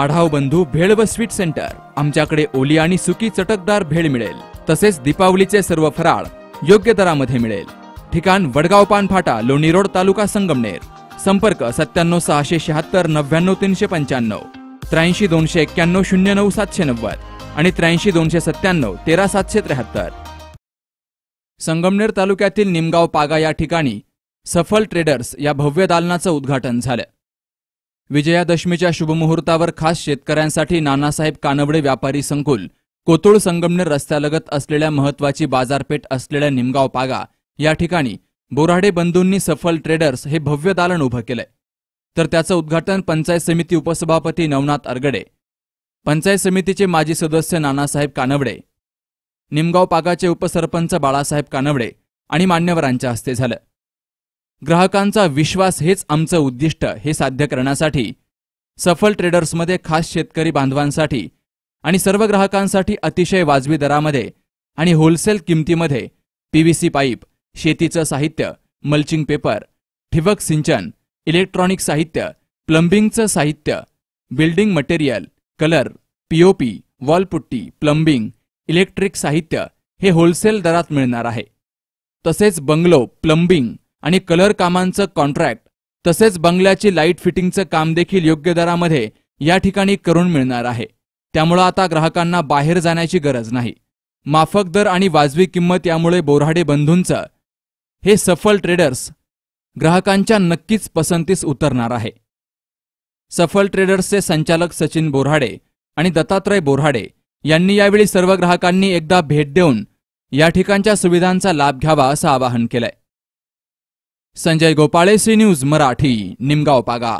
आढाव बंधू भेळ व sweet centre आमच्याकडे ओली आणि सुकी चटकदार भेळ मिळेल तसेच दीपावलीचे सर्व फराळ योग्य दरामध्ये मिळेल ठिकाण वडगाव पानफाटा फाटा लोणी रोड तालुका संगमनेर संपर्क सत्त्याण्णव सहाशे शहात्तर नव्याण्णव तीनशे पंच्याण्णव त्र्याऐंशी दोनशे एक्क्याण्णव शून्य नऊ सातशे नव्वद आणि त्र्याऐंशी दोनशे सत्त्याण्णव तेरा सातशे त्र्याहत्तर संगमनेर तालुक्यातील निमगाव पागा या ठिकाणी सफल ट्रेडर्स या भव्य दालनाचं उद्घाटन झालं विजयादशमीच्या शुभमुहूर्तावर खास शेतकऱ्यांसाठी नानासाहेब कानवडे व्यापारी संकुल कोतुळ संगमनेर रस्त्यालगत असलेल्या महत्वाची बाजारपेठ असलेल्या निमगाव पागा या ठिकाणी बोराडे बंधूंनी सफल ट्रेडर्स हे भव्य दालन उभं केलंय तर त्याचं उद्घाटन पंचायत समिती उपसभापती नवनाथ अरगडे पंचायत समितीचे माजी सदस्य नानासाहेब कानवडे निमगाव पागाचे उपसरपंच बाळासाहेब कानवडे आणि मान्यवरांच्या हस्ते झालं ग्राहकांचा विश्वास हेच आमचं उद्दिष्ट हे साध्य करण्यासाठी सफल ट्रेडर्समध्ये खास शेतकरी बांधवांसाठी आणि सर्व ग्राहकांसाठी अतिशय वाजवी दरामध्ये आणि होलसेल किमतीमध्ये पीव्हीसी पाईप शेतीचं साहित्य मल्चिंग पेपर ठिबक सिंचन इलेक्ट्रॉनिक साहित्य प्लंबिंगचं साहित्य building material colour POP wall putty plumbing electric साहित्य हे होलसेल दरात मिळणार आहे तसेच बंगलो प्लंबिंग आणि कलर कामांचं कॉन्ट्रॅक्ट तसेच बंगल्याची लाईट फिटिंगचं काम देखील योग्य दरामध्ये या ठिकाणी करून मिळणार आहे त्यामुळं आता ग्राहकांना बाहेर जाण्याची गरज नाही माफक दर आणि वाजवी किंमत यामुळे बोराडे बंधूंचं हे सफल ट्रेडर्स ग्राहकांच्या नक्कीच पसंतीस उतरणार आहे सफल ट्रेडर्सचे संचालक सचिन बोराडे आणि दत्तात्रय बोराडे यांनी यावेळी सर्व ग्राहकांनी एकदा भेट देऊन या ठिकाणच्या सुविधांचा लाभ घ्यावा असं आवाहन केलंय संजय गोपाळे सी न्यूज मराठी निमगाव पागा